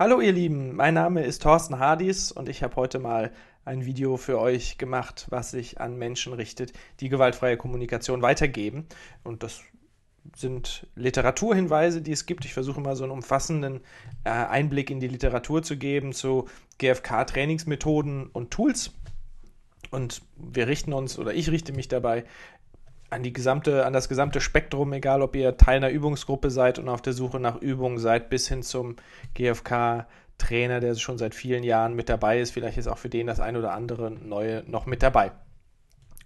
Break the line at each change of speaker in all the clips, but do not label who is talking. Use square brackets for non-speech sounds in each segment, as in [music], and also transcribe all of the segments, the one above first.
Hallo ihr Lieben, mein Name ist Thorsten Hardis und ich habe heute mal ein Video für euch gemacht, was sich an Menschen richtet, die gewaltfreie Kommunikation weitergeben. Und das sind Literaturhinweise, die es gibt. Ich versuche mal so einen umfassenden äh, Einblick in die Literatur zu geben zu GFK-Trainingsmethoden und Tools. Und wir richten uns oder ich richte mich dabei an, die gesamte, an das gesamte Spektrum, egal ob ihr Teil einer Übungsgruppe seid und auf der Suche nach Übungen seid, bis hin zum GFK-Trainer, der schon seit vielen Jahren mit dabei ist. Vielleicht ist auch für den das ein oder andere Neue noch mit dabei.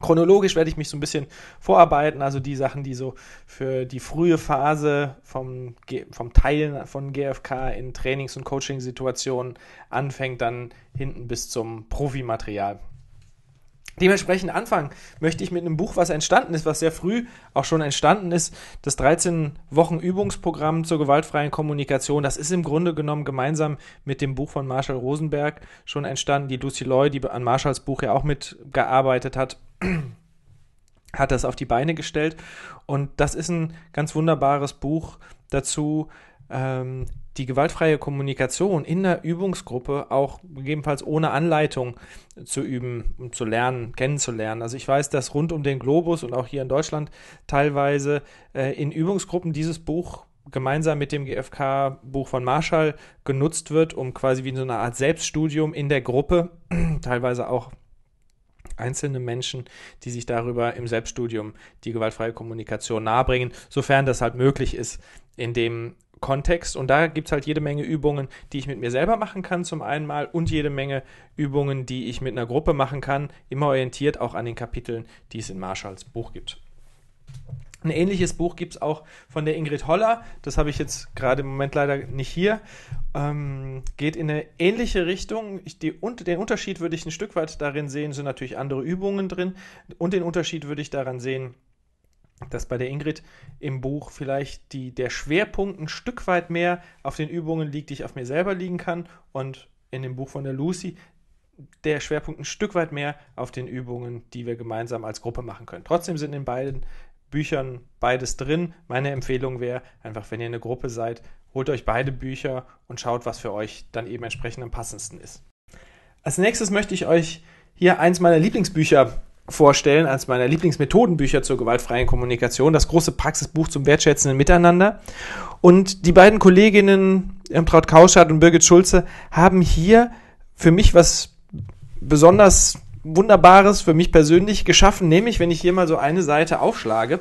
Chronologisch werde ich mich so ein bisschen vorarbeiten, also die Sachen, die so für die frühe Phase vom, vom Teilen von GFK in Trainings- und Coaching-Situationen anfängt, dann hinten bis zum Profimaterial. Dementsprechend anfangen möchte ich mit einem Buch, was entstanden ist, was sehr früh auch schon entstanden ist, das 13 Wochen Übungsprogramm zur gewaltfreien Kommunikation. Das ist im Grunde genommen gemeinsam mit dem Buch von Marshall Rosenberg schon entstanden. Die Lucy Loy, die an Marshalls Buch ja auch mitgearbeitet hat, [clears throat] hat das auf die Beine gestellt. Und das ist ein ganz wunderbares Buch dazu, ähm, die gewaltfreie Kommunikation in der Übungsgruppe auch gegebenenfalls ohne Anleitung zu üben und zu lernen, kennenzulernen. Also ich weiß, dass rund um den Globus und auch hier in Deutschland teilweise äh, in Übungsgruppen dieses Buch gemeinsam mit dem GFK-Buch von Marshall genutzt wird, um quasi wie so eine Art Selbststudium in der Gruppe, [clears throat] teilweise auch einzelne Menschen, die sich darüber im Selbststudium die gewaltfreie Kommunikation nahebringen, sofern das halt möglich ist, in dem Kontext. Und da gibt es halt jede Menge Übungen, die ich mit mir selber machen kann zum einen mal und jede Menge Übungen, die ich mit einer Gruppe machen kann, immer orientiert auch an den Kapiteln, die es in Marshalls Buch gibt. Ein ähnliches Buch gibt es auch von der Ingrid Holler. Das habe ich jetzt gerade im Moment leider nicht hier. Ähm, geht in eine ähnliche Richtung. Ich, die, und, den Unterschied würde ich ein Stück weit darin sehen, sind natürlich andere Übungen drin. Und den Unterschied würde ich daran sehen, dass bei der Ingrid im Buch vielleicht die, der Schwerpunkt ein Stück weit mehr auf den Übungen liegt, die ich auf mir selber liegen kann und in dem Buch von der Lucy der Schwerpunkt ein Stück weit mehr auf den Übungen, die wir gemeinsam als Gruppe machen können. Trotzdem sind in beiden Büchern beides drin. Meine Empfehlung wäre einfach, wenn ihr eine Gruppe seid, holt euch beide Bücher und schaut, was für euch dann eben entsprechend am passendsten ist. Als nächstes möchte ich euch hier eins meiner Lieblingsbücher vorstellen, als meiner Lieblingsmethodenbücher zur gewaltfreien Kommunikation, das große Praxisbuch zum wertschätzenden Miteinander. Und die beiden Kolleginnen, Traut Kauschardt und Birgit Schulze, haben hier für mich was besonders Wunderbares für mich persönlich geschaffen, nämlich wenn ich hier mal so eine Seite aufschlage,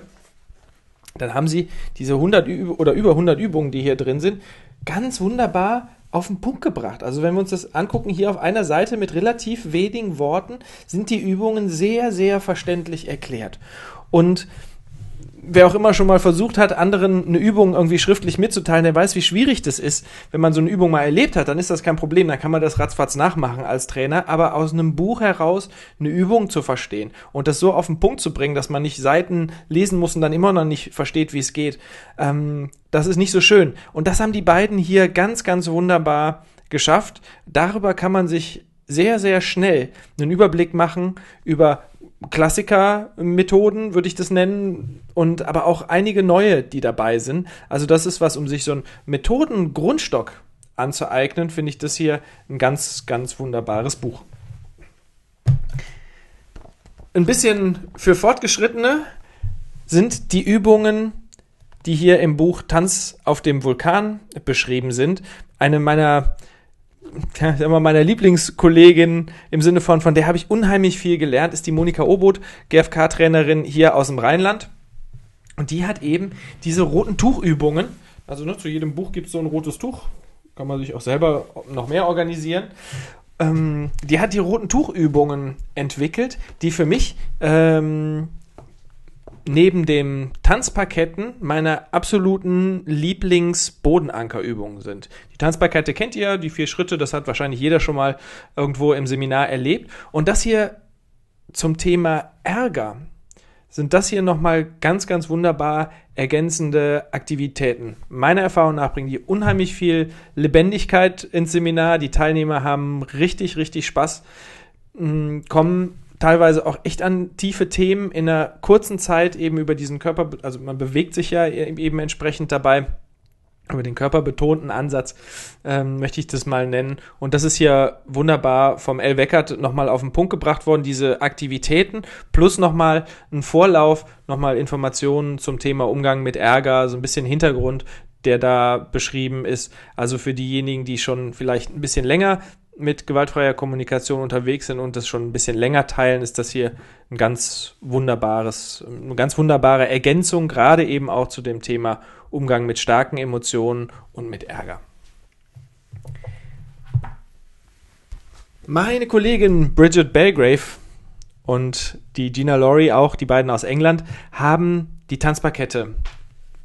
dann haben sie diese 100 Üb oder über 100 Übungen, die hier drin sind, ganz wunderbar auf den Punkt gebracht. Also wenn wir uns das angucken, hier auf einer Seite mit relativ wenigen Worten sind die Übungen sehr, sehr verständlich erklärt. Und wer auch immer schon mal versucht hat, anderen eine Übung irgendwie schriftlich mitzuteilen, der weiß, wie schwierig das ist. Wenn man so eine Übung mal erlebt hat, dann ist das kein Problem, dann kann man das ratzfatz nachmachen als Trainer, aber aus einem Buch heraus eine Übung zu verstehen und das so auf den Punkt zu bringen, dass man nicht Seiten lesen muss und dann immer noch nicht versteht, wie es geht, ähm, das ist nicht so schön. Und das haben die beiden hier ganz, ganz wunderbar geschafft. Darüber kann man sich sehr, sehr schnell einen Überblick machen über Klassiker-Methoden, würde ich das nennen, und aber auch einige neue, die dabei sind. Also das ist was, um sich so einen Methodengrundstock anzueignen, finde ich das hier ein ganz, ganz wunderbares Buch. Ein bisschen für Fortgeschrittene sind die Übungen, die hier im Buch Tanz auf dem Vulkan beschrieben sind. Eine meiner ja, immer meiner Lieblingskollegin im Sinne von, von der habe ich unheimlich viel gelernt, ist die Monika Oboth, GfK-Trainerin hier aus dem Rheinland. Und die hat eben diese roten Tuchübungen. Also ne, zu jedem Buch gibt es so ein rotes Tuch. Kann man sich auch selber noch mehr organisieren. Ähm, die hat die roten Tuchübungen entwickelt, die für mich ähm, neben dem Tanzparketten meine absoluten Lieblings-Bodenankerübungen sind. Die Tanzparkette kennt ihr, die vier Schritte, das hat wahrscheinlich jeder schon mal irgendwo im Seminar erlebt. Und das hier zum Thema Ärger sind das hier nochmal ganz, ganz wunderbar ergänzende Aktivitäten. Meiner Erfahrung nach bringen die unheimlich viel Lebendigkeit ins Seminar. Die Teilnehmer haben richtig, richtig Spaß, hm, kommen teilweise auch echt an tiefe Themen in einer kurzen Zeit eben über diesen Körper, also man bewegt sich ja e-, eben entsprechend dabei. Über den körperbetonten Ansatz ähm, möchte ich das mal nennen. Und das ist hier wunderbar vom L. Weckert nochmal auf den Punkt gebracht worden, diese Aktivitäten plus nochmal ein Vorlauf, nochmal Informationen zum Thema Umgang mit Ärger, so ein bisschen Hintergrund, der da beschrieben ist. Also für diejenigen, die schon vielleicht ein bisschen länger mit gewaltfreier Kommunikation unterwegs sind und das schon ein bisschen länger teilen, ist das hier ein ganz wunderbares, eine ganz wunderbare Ergänzung, gerade eben auch zu dem Thema Umgang mit starken Emotionen und mit Ärger. Meine Kollegin Bridget Belgrave und die Gina Laurie, auch die beiden aus England, haben die Tanzparkette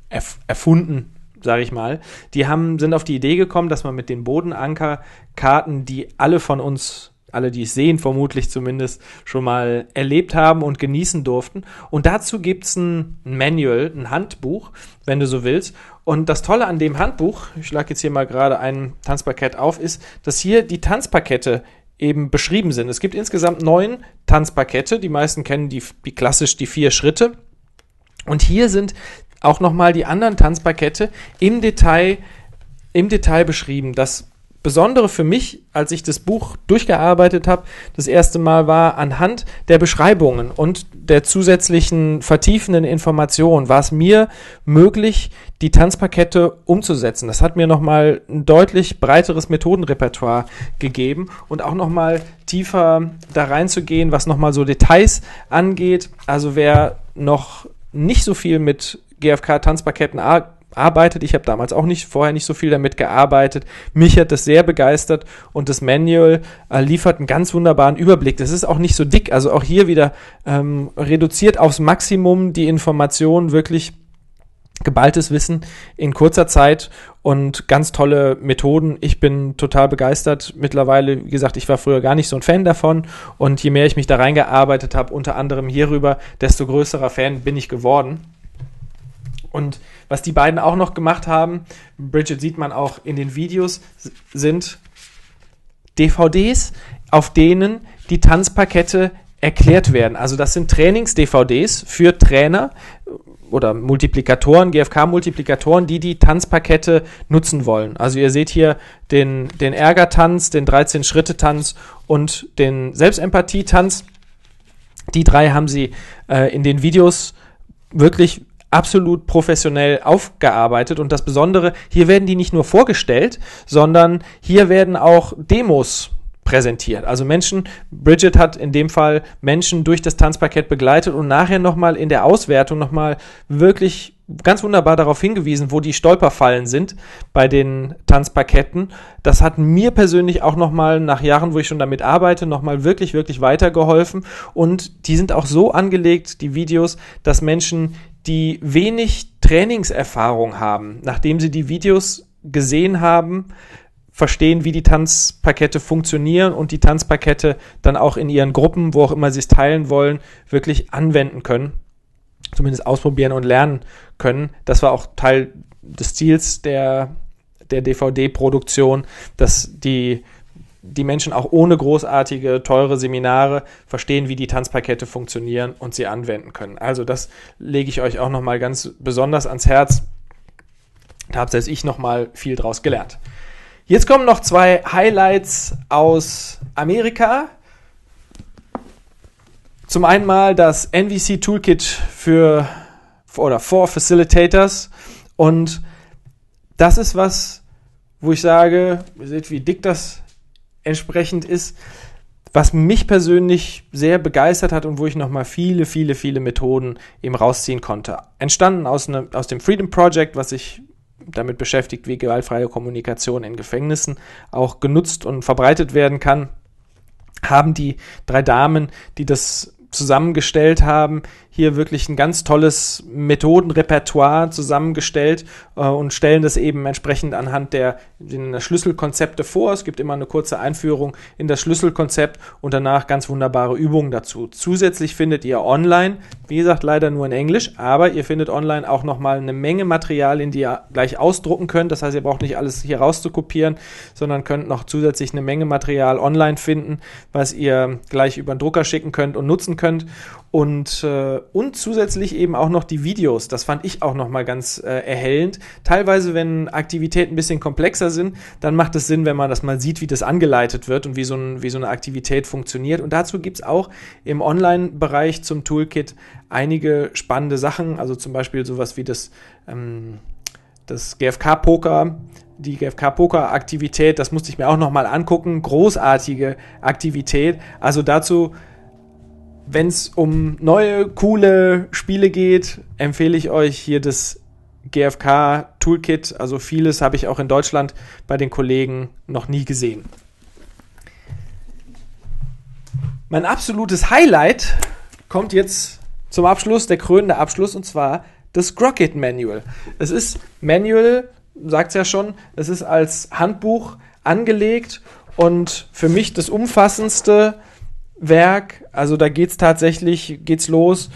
erf erfunden sage ich mal, die haben, sind auf die Idee gekommen, dass man mit den Bodenankerkarten, die alle von uns alle, die es sehen, vermutlich zumindest schon mal erlebt haben und genießen durften. Und dazu gibt es ein Manual, ein Handbuch, wenn du so willst. Und das Tolle an dem Handbuch, ich schlage jetzt hier mal gerade ein Tanzparkett auf, ist, dass hier die Tanzparkette eben beschrieben sind. Es gibt insgesamt neun Tanzparkette. Die meisten kennen die, die klassisch die vier Schritte. Und hier sind auch nochmal die anderen Tanzparkette im Detail, im Detail beschrieben. Das Besondere für mich, als ich das Buch durchgearbeitet habe, das erste Mal war anhand der Beschreibungen und der zusätzlichen vertiefenden Informationen war es mir möglich, die Tanzparkette umzusetzen. Das hat mir nochmal ein deutlich breiteres Methodenrepertoire gegeben und auch nochmal tiefer da reinzugehen, was nochmal so Details angeht. Also wer noch nicht so viel mit GFK Tanzparketten arbeitet. Ich habe damals auch nicht vorher nicht so viel damit gearbeitet. Mich hat das sehr begeistert und das Manual äh, liefert einen ganz wunderbaren Überblick. Das ist auch nicht so dick, also auch hier wieder ähm, reduziert aufs Maximum die Informationen wirklich geballtes Wissen in kurzer Zeit und ganz tolle Methoden. Ich bin total begeistert mittlerweile. Wie gesagt, ich war früher gar nicht so ein Fan davon und je mehr ich mich da reingearbeitet habe, unter anderem hierüber, desto größerer Fan bin ich geworden. Und was die beiden auch noch gemacht haben, Bridget sieht man auch in den Videos, sind DVDs, auf denen die Tanzparkette erklärt werden. Also das sind Trainings-DVDs für Trainer oder Multiplikatoren, GFK-Multiplikatoren, die die Tanzparkette nutzen wollen. Also ihr seht hier den, den Ärger-Tanz, den 13-Schritte-Tanz und den Selbstempathie-Tanz. Die drei haben sie äh, in den Videos wirklich absolut professionell aufgearbeitet. Und das Besondere, hier werden die nicht nur vorgestellt, sondern hier werden auch Demos präsentiert. Also Menschen, Bridget hat in dem Fall Menschen durch das Tanzparkett begleitet und nachher nochmal in der Auswertung nochmal wirklich ganz wunderbar darauf hingewiesen, wo die Stolperfallen sind bei den Tanzparketten. Das hat mir persönlich auch nochmal nach Jahren, wo ich schon damit arbeite, nochmal wirklich, wirklich weitergeholfen. Und die sind auch so angelegt, die Videos, dass Menschen, die wenig Trainingserfahrung haben, nachdem sie die Videos gesehen haben, verstehen, wie die Tanzparkette funktionieren und die Tanzparkette dann auch in ihren Gruppen, wo auch immer sie es teilen wollen, wirklich anwenden können, zumindest ausprobieren und lernen können. Das war auch Teil des Ziels der, der DVD-Produktion, dass die die Menschen auch ohne großartige, teure Seminare verstehen, wie die Tanzpakete funktionieren und sie anwenden können. Also das lege ich euch auch nochmal ganz besonders ans Herz. Da habe selbst ich nochmal viel draus gelernt. Jetzt kommen noch zwei Highlights aus Amerika. Zum einen mal das NVC Toolkit für oder for Facilitators und das ist was, wo ich sage, ihr seht, wie dick das entsprechend ist. Was mich persönlich sehr begeistert hat und wo ich nochmal viele, viele, viele Methoden eben rausziehen konnte. Entstanden aus, ne, aus dem Freedom Project, was sich damit beschäftigt, wie gewaltfreie Kommunikation in Gefängnissen auch genutzt und verbreitet werden kann, haben die drei Damen, die das zusammengestellt haben, hier wirklich ein ganz tolles Methodenrepertoire zusammengestellt äh, und stellen das eben entsprechend anhand der, der Schlüsselkonzepte vor. Es gibt immer eine kurze Einführung in das Schlüsselkonzept und danach ganz wunderbare Übungen dazu. Zusätzlich findet ihr online, wie gesagt, leider nur in Englisch, aber ihr findet online auch nochmal eine Menge Materialien, die ihr gleich ausdrucken könnt. Das heißt, ihr braucht nicht alles hier rauszukopieren, sondern könnt noch zusätzlich eine Menge Material online finden, was ihr gleich über den Drucker schicken könnt und nutzen könnt. Und, äh, und zusätzlich eben auch noch die Videos. Das fand ich auch nochmal ganz äh, erhellend. Teilweise, wenn Aktivitäten ein bisschen komplexer sind, dann macht es Sinn, wenn man das mal sieht, wie das angeleitet wird und wie so, ein, wie so eine Aktivität funktioniert. Und dazu gibt es auch im Online-Bereich zum Toolkit einige spannende Sachen. Also zum Beispiel sowas wie das, ähm, das GFK-Poker die GFK Poker Aktivität, das musste ich mir auch nochmal angucken, großartige Aktivität. Also dazu wenn es um neue, coole Spiele geht, empfehle ich euch hier das GFK Toolkit. Also vieles habe ich auch in Deutschland bei den Kollegen noch nie gesehen. Mein absolutes Highlight kommt jetzt zum Abschluss, der krönende Abschluss, und zwar das Grocket Manual. Es ist Manual, sagt es ja schon, es ist als Handbuch angelegt und für mich das umfassendste Werk. Also da geht's tatsächlich, geht's los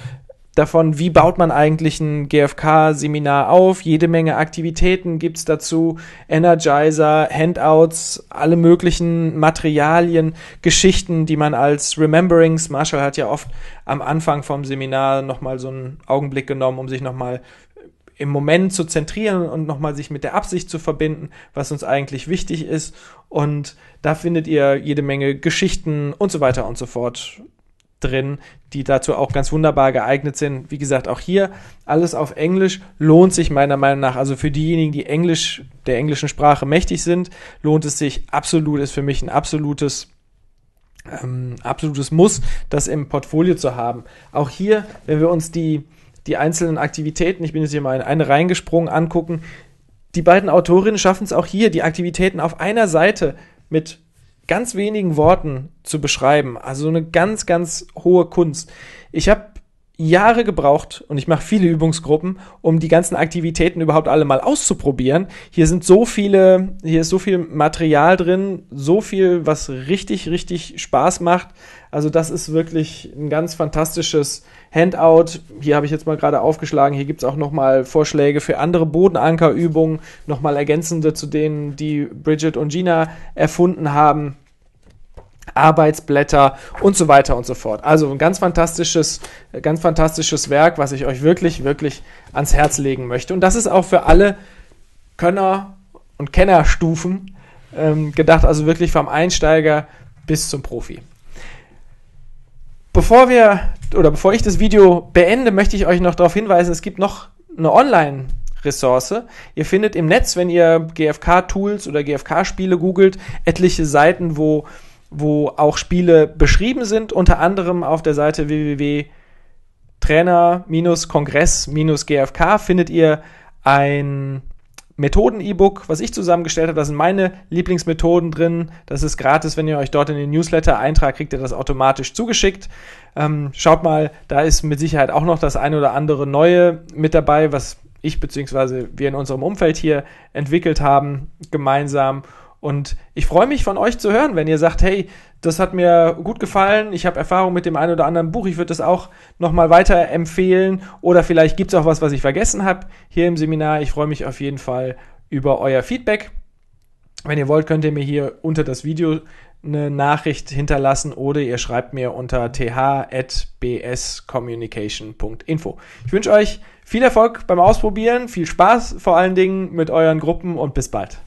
davon, wie baut man eigentlich ein GFK-Seminar auf. Jede Menge Aktivitäten gibt's dazu, Energizer, Handouts, alle möglichen Materialien, Geschichten, die man als Rememberings, Marshall hat ja oft am Anfang vom Seminar nochmal so einen Augenblick genommen, um sich nochmal im Moment zu zentrieren und nochmal sich mit der Absicht zu verbinden, was uns eigentlich wichtig ist. Und da findet ihr jede Menge Geschichten und so weiter und so fort drin, die dazu auch ganz wunderbar geeignet sind. Wie gesagt, auch hier alles auf Englisch lohnt sich meiner Meinung nach. Also für diejenigen, die Englisch der englischen Sprache mächtig sind, lohnt es sich absolut. Ist für mich ein absolutes ähm, absolutes Muss, das im Portfolio zu haben. Auch hier, wenn wir uns die die einzelnen Aktivitäten, ich bin jetzt hier mal in eine reingesprungen, angucken. Die beiden Autorinnen schaffen es auch hier, die Aktivitäten auf einer Seite mit ganz wenigen Worten zu beschreiben. Also eine ganz, ganz hohe Kunst. Ich habe Jahre gebraucht und ich mache viele Übungsgruppen, um die ganzen Aktivitäten überhaupt alle mal auszuprobieren. Hier sind so viele, hier ist so viel Material drin, so viel, was richtig, richtig Spaß macht. Also das ist wirklich ein ganz fantastisches Handout. Hier habe ich jetzt mal gerade aufgeschlagen. Hier gibt es auch nochmal Vorschläge für andere Bodenankerübungen, nochmal ergänzende zu denen, die Bridget und Gina erfunden haben. Arbeitsblätter und so weiter und so fort. Also ein ganz fantastisches, ganz fantastisches Werk, was ich euch wirklich, wirklich ans Herz legen möchte. Und das ist auch für alle Könner und Kennerstufen ähm, gedacht, also wirklich vom Einsteiger bis zum Profi. Bevor wir oder bevor ich das Video beende, möchte ich euch noch darauf hinweisen, es gibt noch eine Online- Ressource. Ihr findet im Netz, wenn ihr GFK-Tools oder GFK-Spiele googelt, etliche Seiten, wo wo auch Spiele beschrieben sind, unter anderem auf der Seite www.trainer-kongress-gfk findet ihr ein Methoden-E-Book, was ich zusammengestellt habe. Da sind meine Lieblingsmethoden drin. Das ist gratis, wenn ihr euch dort in den Newsletter eintragt, kriegt ihr das automatisch zugeschickt. Ähm, schaut mal, da ist mit Sicherheit auch noch das eine oder andere Neue mit dabei, was ich bzw. wir in unserem Umfeld hier entwickelt haben, gemeinsam. Und ich freue mich von euch zu hören, wenn ihr sagt, hey, das hat mir gut gefallen, ich habe Erfahrung mit dem einen oder anderen Buch, ich würde das auch nochmal weiterempfehlen oder vielleicht gibt es auch was, was ich vergessen habe hier im Seminar. Ich freue mich auf jeden Fall über euer Feedback. Wenn ihr wollt, könnt ihr mir hier unter das Video eine Nachricht hinterlassen oder ihr schreibt mir unter th.bscommunication.info. Ich wünsche euch viel Erfolg beim Ausprobieren, viel Spaß vor allen Dingen mit euren Gruppen und bis bald.